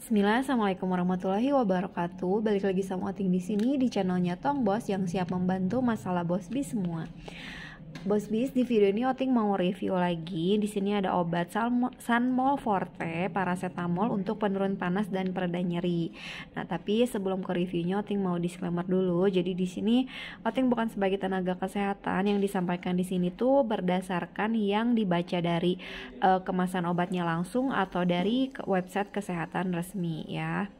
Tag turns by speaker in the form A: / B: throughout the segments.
A: Bismillah, Assalamualaikum warahmatullahi wabarakatuh. Balik lagi sama Oting di sini di channelnya Tong Bos yang siap membantu masalah Bos Bi semua. Bos Bis di video ini Oting mau review lagi. Di sini ada obat Sanmol Forte paracetamol untuk penurun panas dan pereda nyeri. Nah, tapi sebelum ke reviewnya Oting mau disclaimer dulu. Jadi di sini Oting bukan sebagai tenaga kesehatan yang disampaikan di sini tuh berdasarkan yang dibaca dari uh, kemasan obatnya langsung atau dari website kesehatan resmi ya.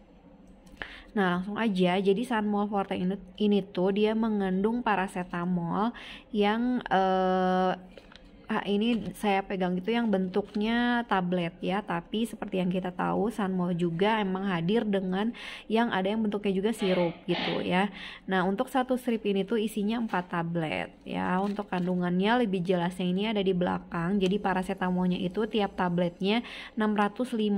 A: Nah langsung aja, jadi Sunmol Forte ini, ini tuh dia mengandung paracetamol yang eh, ah, ini saya pegang itu yang bentuknya tablet ya tapi seperti yang kita tahu Sanmo juga emang hadir dengan yang ada yang bentuknya juga sirup gitu ya nah untuk satu strip ini tuh isinya 4 tablet ya untuk kandungannya lebih jelasnya ini ada di belakang jadi parasetamolnya itu tiap tabletnya 650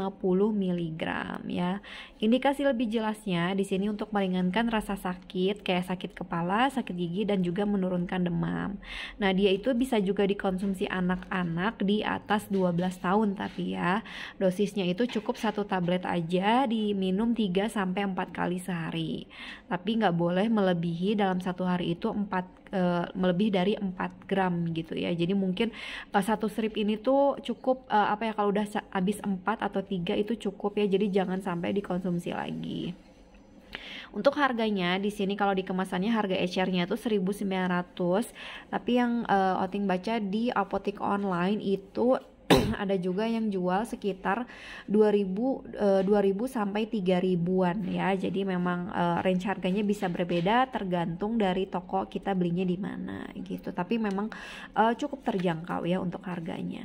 A: mg ya indikasi lebih jelasnya di sini untuk meringankan rasa sakit kayak sakit kepala sakit gigi dan juga menurunkan demam nah dia itu bisa juga dikonsumsi vaksinasi anak-anak di atas 12 tahun tapi ya. Dosisnya itu cukup satu tablet aja diminum 3 sampai 4 kali sehari. Tapi nggak boleh melebihi dalam satu hari itu 4 e, eh, melebih dari 4 gram gitu ya. Jadi mungkin pas eh, satu strip ini tuh cukup e, apa ya kalau udah habis 4 atau 3 itu cukup ya. Jadi jangan sampai dikonsumsi lagi. Untuk harganya di sini kalau di kemasannya harga ecernya itu 1.900, tapi yang uh, eh, Oting baca di apotek online itu ada juga yang jual sekitar 2000 2000 eh, sampai 3000-an ya. Jadi memang eh, range harganya bisa berbeda tergantung dari toko kita belinya di mana gitu. Tapi memang cukup terjangkau ya untuk harganya.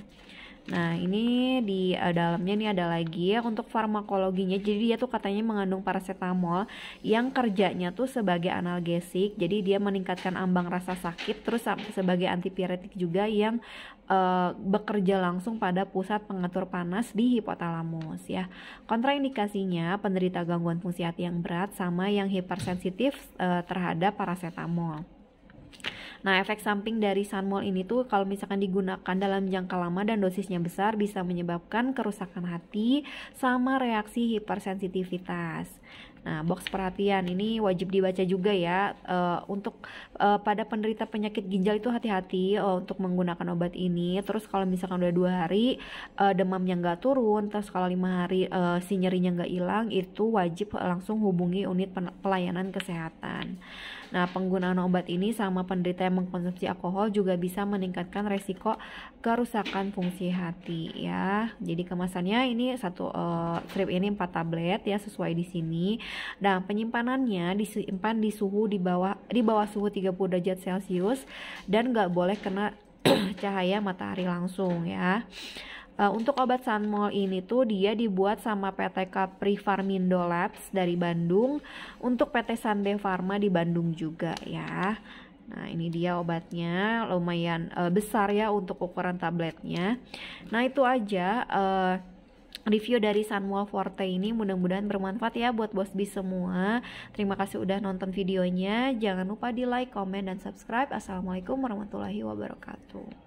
A: Nah, ini di uh, dalamnya nih ada lagi ya untuk farmakologinya. Jadi dia tuh katanya mengandung paracetamol yang kerjanya tuh sebagai analgesik. Jadi dia meningkatkan ambang rasa sakit terus sebagai antipiretik juga yang uh, bekerja langsung pada pusat pengatur panas di hipotalamus ya. Kontraindikasinya penderita gangguan fungsi hati yang berat sama yang hipersensitif uh, terhadap paracetamol. Nah, efek samping dari sunmol ini tuh kalau misalkan digunakan dalam jangka lama dan dosisnya besar bisa menyebabkan kerusakan hati sama reaksi hipersensitivitas. Nah, box perhatian ini wajib dibaca juga ya. Uh, untuk uh, pada penderita penyakit ginjal itu hati-hati uh, untuk menggunakan obat ini. Terus kalau misalkan udah dua hari uh, demamnya nggak turun, terus kalau lima hari uh, si nyerinya nggak hilang, itu wajib langsung hubungi unit pelayanan kesehatan. Nah, penggunaan obat ini sama penderita mengkonsumsi alkohol juga bisa meningkatkan resiko kerusakan fungsi hati ya. Jadi kemasannya ini satu uh, strip ini 4 tablet ya sesuai di sini. Dan penyimpanannya disimpan di suhu di bawah di bawah suhu 30 derajat Celcius dan nggak boleh kena cahaya matahari langsung ya. Uh, untuk obat Sanmol ini tuh dia dibuat sama PT Capri Farmindo Labs dari Bandung untuk PT Sande Farma di Bandung juga ya. Nah, ini dia obatnya, lumayan uh, besar ya untuk ukuran tabletnya. Nah, itu aja uh, review dari Sanwa Forte ini mudah-mudahan bermanfaat ya buat bos bis semua. Terima kasih udah nonton videonya. Jangan lupa di like, komen, dan subscribe. Assalamualaikum warahmatullahi wabarakatuh.